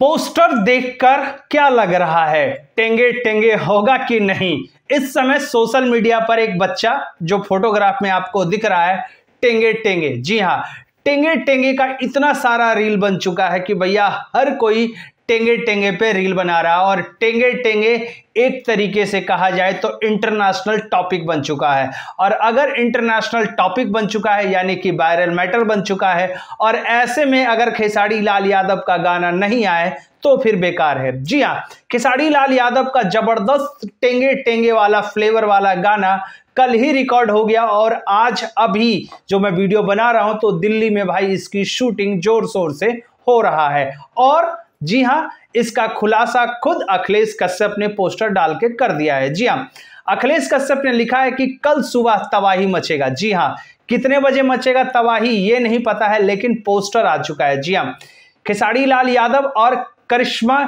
poster देखकर क्या लग रहा है टेंगे टेंगे होगा कि नहीं इस समय सोशल मीडिया पर एक बच्चा जो फोटोग्राफ में आपको दिख रहा है टेंगे टेंगे जी हाँ टेंगे टेंगे का इतना सारा रील बन चुका है कि भैया हर कोई टेंगे टेंगे पे रील बना रहा और टेंगे टेंगे एक तरीके से कहा जाए तो इंटरनेशनल टॉपिक बन चुका है और अगर इंटरनेशनल टॉपिक बन चुका है यानी कि वायरल मैटर बन चुका है और ऐसे में अगर खेसारी लाल यादव का गाना नहीं आए तो फिर बेकार है जी हाँ खेसारी लाल यादव का जबरदस्त टेंगे टेंगे वाला फ्लेवर वाला गाना कल ही रिकॉर्ड हो गया और आज अभी जो मैं वीडियो बना रहा हूं तो दिल्ली में भाई इसकी शूटिंग जोर शोर से हो रहा है और जी हाँ इसका खुलासा खुद अखिलेश कश्यप ने पोस्टर डाल के कर दिया है जी हाँ अखिलेश कश्यप ने लिखा है कि कल सुबह तबाही मचेगा जी हाँ कितने बजे मचेगा तबाही ये नहीं पता है लेकिन पोस्टर आ चुका है जी हाँ खेसारी लाल यादव और करिश्मा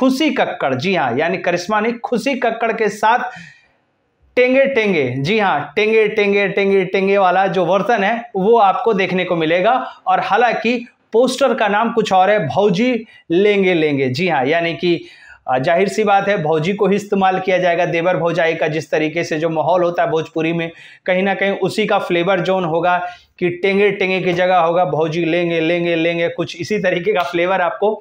खुशी कक्कड़ जी हाँ यानी करिश्मा ने खुशी कक्कड़ के साथ टेंगे टेंगे जी हाँ टेंगे टेंगे टेंगे टेंगे वाला जो वर्तन है वो आपको देखने को मिलेगा और हालांकि पोस्टर का नाम कुछ और है भौजी लेंगे लेंगे जी हाँ यानी कि जाहिर सी बात है भौजी को ही इस्तेमाल किया जाएगा देवर भौजाई का जिस तरीके से जो माहौल होता है भोजपुरी में कहीं ना कहीं उसी का फ्लेवर जोन होगा कि टेंगे टेंगे की जगह होगा भौजी लेंगे लेंगे लेंगे कुछ इसी तरीके का फ्लेवर आपको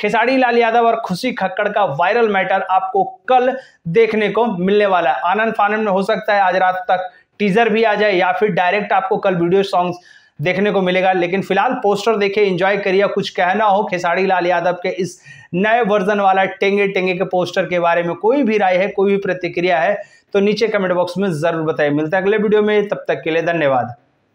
खेसारी लाल यादव और खुशी खक्कड़ का वायरल मैटर आपको कल देखने को मिलने वाला है आनंद फानंद में हो सकता है आज रात तक टीजर भी आ जाए या फिर डायरेक्ट आपको कल वीडियो सॉन्ग्स देखने को मिलेगा लेकिन फिलहाल पोस्टर देखे इंजॉय करिए कुछ कहना हो खेसारी लाल यादव के इस नए वर्जन वाला टेंगे टेंगे के पोस्टर के बारे में कोई भी राय है कोई भी प्रतिक्रिया है तो नीचे कमेंट बॉक्स में ज़रूर बताइए मिलता है अगले वीडियो में तब तक के लिए धन्यवाद